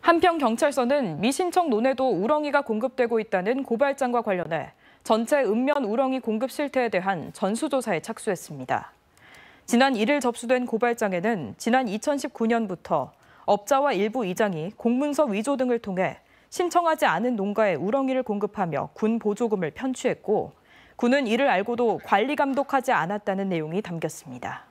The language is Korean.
한편 경찰서는 미신청 논에도 우렁이가 공급되고 있다는 고발장과 관련해 전체 읍면 우렁이 공급 실태에 대한 전수조사에 착수했습니다. 지난 1일 접수된 고발장에는 지난 2019년부터 업자와 일부 이장이 공문서 위조 등을 통해 신청하지 않은 농가에 우렁이를 공급하며 군 보조금을 편취했고 군은 이를 알고도 관리 감독하지 않았다는 내용이 담겼습니다.